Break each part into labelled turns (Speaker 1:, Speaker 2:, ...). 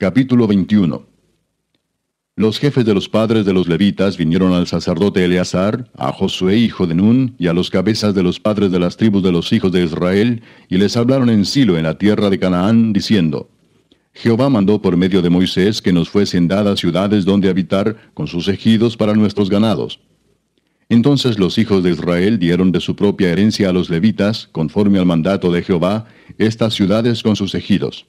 Speaker 1: Capítulo 21 Los jefes de los padres de los levitas vinieron al sacerdote Eleazar, a Josué hijo de Nun, y a los cabezas de los padres de las tribus de los hijos de Israel, y les hablaron en Silo, en la tierra de Canaán, diciendo, Jehová mandó por medio de Moisés que nos fuesen dadas ciudades donde habitar, con sus ejidos para nuestros ganados. Entonces los hijos de Israel dieron de su propia herencia a los levitas, conforme al mandato de Jehová, estas ciudades con sus ejidos.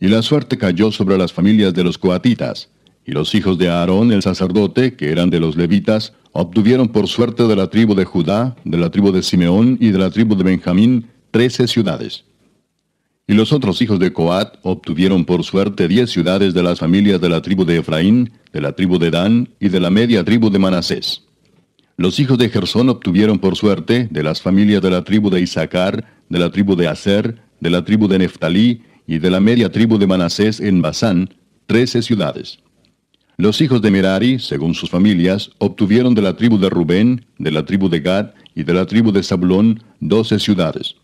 Speaker 1: Y la suerte cayó sobre las familias de los coatitas. Y los hijos de Aarón el sacerdote, que eran de los levitas, obtuvieron por suerte de la tribu de Judá, de la tribu de Simeón y de la tribu de Benjamín trece ciudades. Y los otros hijos de Coat obtuvieron por suerte diez ciudades de las familias de la tribu de Efraín, de la tribu de Dan y de la media tribu de Manasés. Los hijos de Gersón obtuvieron por suerte de las familias de la tribu de Isaacar, de la tribu de Aser, de la tribu de Neftalí, y de la media tribu de Manasés en Basán, trece ciudades. Los hijos de Merari, según sus familias, obtuvieron de la tribu de Rubén, de la tribu de Gad y de la tribu de Zabulón doce ciudades.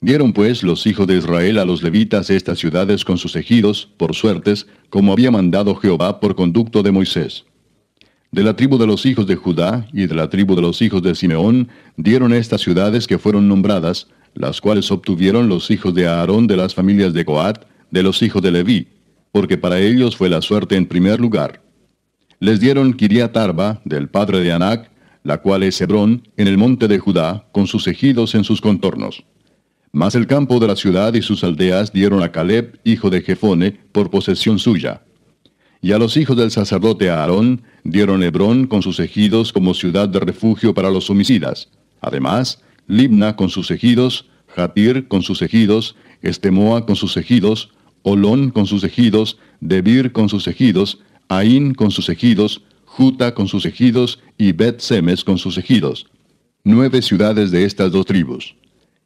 Speaker 1: Dieron pues los hijos de Israel a los levitas estas ciudades con sus ejidos, por suertes, como había mandado Jehová por conducto de Moisés. De la tribu de los hijos de Judá y de la tribu de los hijos de Simeón dieron estas ciudades que fueron nombradas, las cuales obtuvieron los hijos de Aarón de las familias de Coat, de los hijos de Leví, porque para ellos fue la suerte en primer lugar. Les dieron Kiriatarba del padre de Anac, la cual es Hebrón, en el monte de Judá, con sus ejidos en sus contornos. Mas el campo de la ciudad y sus aldeas dieron a Caleb, hijo de Jefone, por posesión suya. Y a los hijos del sacerdote Aarón dieron Hebrón con sus ejidos como ciudad de refugio para los homicidas. Además, Libna con sus ejidos, Jatir con sus ejidos, Estemoa con sus ejidos, Olón con sus ejidos, Debir con sus ejidos, Aín con sus ejidos, Juta con sus ejidos y bet -Semes con sus ejidos. Nueve ciudades de estas dos tribus.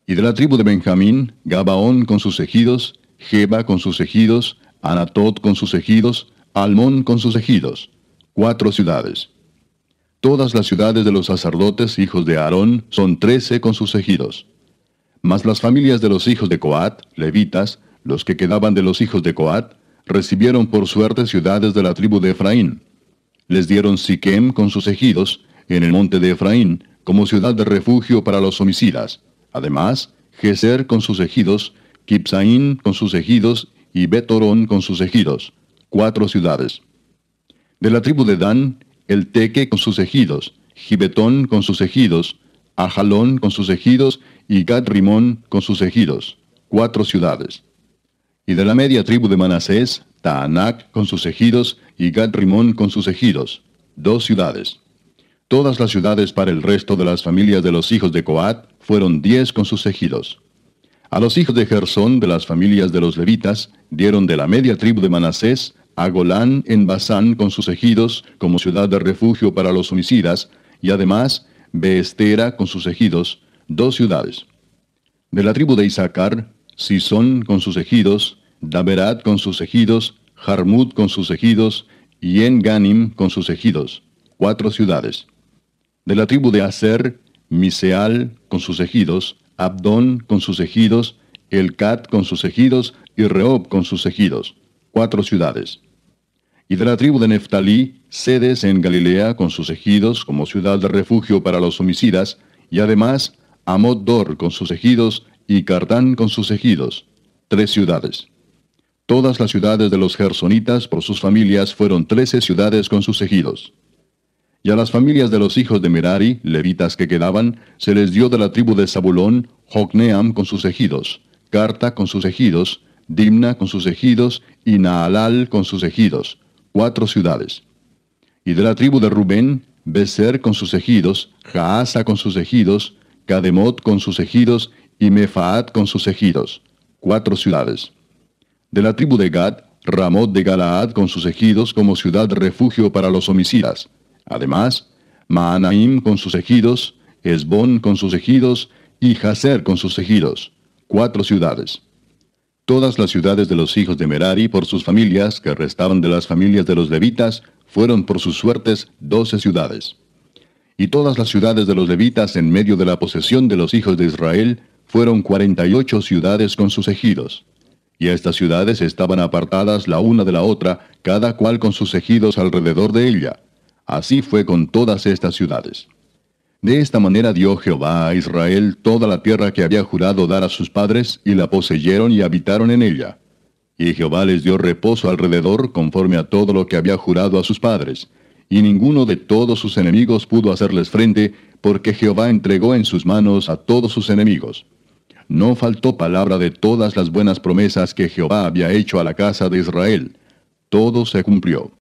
Speaker 1: Y de la tribu de Benjamín, Gabaón con sus ejidos, Geba con sus ejidos, Anatot con sus ejidos, Almón con sus ejidos. Cuatro ciudades. Todas las ciudades de los sacerdotes hijos de Aarón son trece con sus ejidos. Mas las familias de los hijos de Coat, levitas, los que quedaban de los hijos de Coat, recibieron por suerte ciudades de la tribu de Efraín. Les dieron Siquem con sus ejidos, en el monte de Efraín, como ciudad de refugio para los homicidas. Además, Geser con sus ejidos, Kipsaín con sus ejidos y Betorón con sus ejidos. Cuatro ciudades. De la tribu de Dan, el Teque con sus ejidos, Gibetón con sus ejidos, Ajalón con sus ejidos y Gadrimón con sus ejidos, cuatro ciudades. Y de la media tribu de Manasés, Taanac con sus ejidos y Gadrimón con sus ejidos, dos ciudades. Todas las ciudades para el resto de las familias de los hijos de Coat fueron diez con sus ejidos. A los hijos de Gersón de las familias de los levitas dieron de la media tribu de Manasés Agolán en Basán con sus ejidos como ciudad de refugio para los homicidas, y además Beestera con sus ejidos, dos ciudades. De la tribu de Isaacar, Sison con sus ejidos, Daberat con sus ejidos, Jarmut con sus ejidos, y Enganim con sus ejidos, cuatro ciudades. De la tribu de Aser, Miseal con sus ejidos, Abdón con sus ejidos, Elcat con sus ejidos y Reob con sus ejidos cuatro ciudades. Y de la tribu de Neftalí, sedes en Galilea con sus ejidos como ciudad de refugio para los homicidas, y además Amodor dor con sus ejidos y Cardán con sus ejidos, tres ciudades. Todas las ciudades de los gersonitas por sus familias fueron trece ciudades con sus ejidos. Y a las familias de los hijos de Merari, levitas que quedaban, se les dio de la tribu de Zabulón, Jocneam con sus ejidos, Carta con sus ejidos, Dimna con sus ejidos y Naalal con sus ejidos, cuatro ciudades. Y de la tribu de Rubén, Bezer con sus ejidos, Jaasa con sus ejidos, Cademot con sus ejidos y Mefaat con sus ejidos, cuatro ciudades. De la tribu de Gad, Ramot de Galaad con sus ejidos como ciudad refugio para los homicidas. Además, Maanaim con sus ejidos, Esbon con sus ejidos y Jaser con sus ejidos, cuatro ciudades. Todas las ciudades de los hijos de Merari por sus familias, que restaban de las familias de los levitas, fueron por sus suertes doce ciudades. Y todas las ciudades de los levitas en medio de la posesión de los hijos de Israel fueron cuarenta y ocho ciudades con sus ejidos. Y estas ciudades estaban apartadas la una de la otra, cada cual con sus ejidos alrededor de ella. Así fue con todas estas ciudades. De esta manera dio Jehová a Israel toda la tierra que había jurado dar a sus padres, y la poseyeron y habitaron en ella. Y Jehová les dio reposo alrededor conforme a todo lo que había jurado a sus padres, y ninguno de todos sus enemigos pudo hacerles frente, porque Jehová entregó en sus manos a todos sus enemigos. No faltó palabra de todas las buenas promesas que Jehová había hecho a la casa de Israel. Todo se cumplió.